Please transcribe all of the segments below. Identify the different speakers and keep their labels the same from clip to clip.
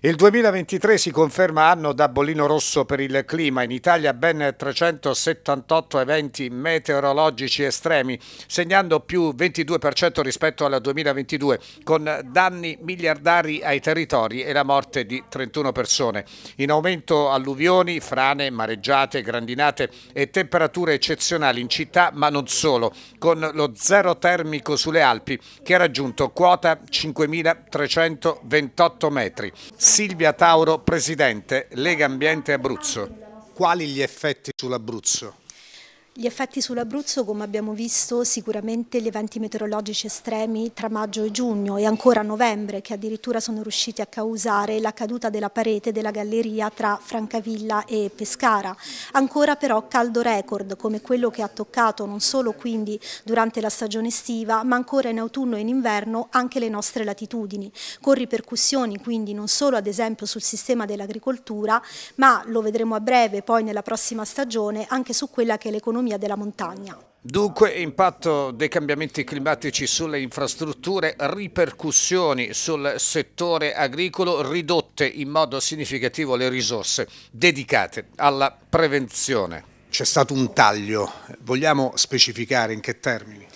Speaker 1: Il 2023 si conferma anno da bollino rosso per il clima, in Italia ben 378 eventi meteorologici estremi, segnando più 22% rispetto al 2022, con danni miliardari ai territori e la morte di 31 persone. In aumento alluvioni, frane, mareggiate, grandinate e temperature eccezionali in città, ma non solo, con lo zero termico sulle Alpi che ha raggiunto quota 5.328 metri. Silvia Tauro, Presidente, Lega Ambiente Abruzzo. Quali gli effetti sull'Abruzzo?
Speaker 2: Gli effetti sull'Abruzzo, come abbiamo visto, sicuramente gli eventi meteorologici estremi tra maggio e giugno e ancora novembre che addirittura sono riusciti a causare la caduta della parete della galleria tra Francavilla e Pescara. Ancora però caldo record come quello che ha toccato non solo quindi durante la stagione estiva ma ancora in autunno e in inverno anche le nostre latitudini con ripercussioni quindi non solo ad esempio sul sistema dell'agricoltura ma lo vedremo a breve poi nella prossima stagione anche su quella che è l'economia l'economia della montagna.
Speaker 1: Dunque, impatto dei cambiamenti climatici sulle infrastrutture, ripercussioni sul settore agricolo, ridotte in modo significativo le risorse dedicate alla prevenzione. C'è stato un taglio, vogliamo specificare in che termini?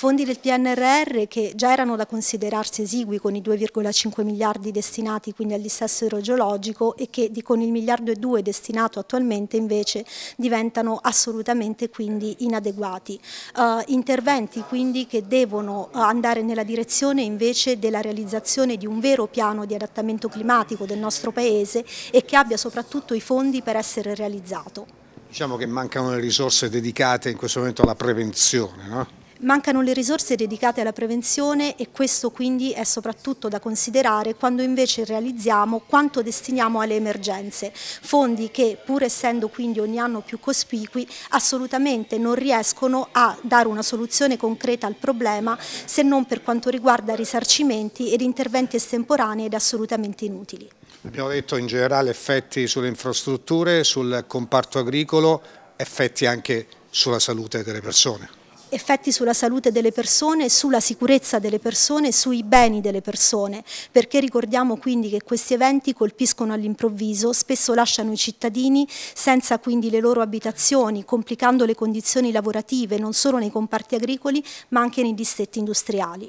Speaker 2: fondi del PNRR che già erano da considerarsi esigui con i 2,5 miliardi destinati quindi al dissesto idrogeologico e che con il miliardo e due destinato attualmente invece diventano assolutamente quindi inadeguati. Uh, interventi quindi che devono eh, andare nella direzione invece della realizzazione di un vero piano di adattamento climatico del nostro Paese e che abbia soprattutto i fondi per essere realizzato.
Speaker 1: Diciamo che mancano le risorse dedicate in questo momento alla prevenzione, no?
Speaker 2: Mancano le risorse dedicate alla prevenzione e questo quindi è soprattutto da considerare quando invece realizziamo quanto destiniamo alle emergenze, fondi che pur essendo quindi ogni anno più cospicui assolutamente non riescono a dare una soluzione concreta al problema se non per quanto riguarda risarcimenti ed interventi estemporanei ed assolutamente inutili.
Speaker 1: Abbiamo detto in generale effetti sulle infrastrutture, sul comparto agricolo, effetti anche sulla salute delle persone
Speaker 2: effetti sulla salute delle persone, sulla sicurezza delle persone, sui beni delle persone, perché ricordiamo quindi che questi eventi colpiscono all'improvviso, spesso lasciano i cittadini senza quindi le loro abitazioni, complicando le condizioni lavorative non solo nei comparti agricoli ma anche nei distretti industriali.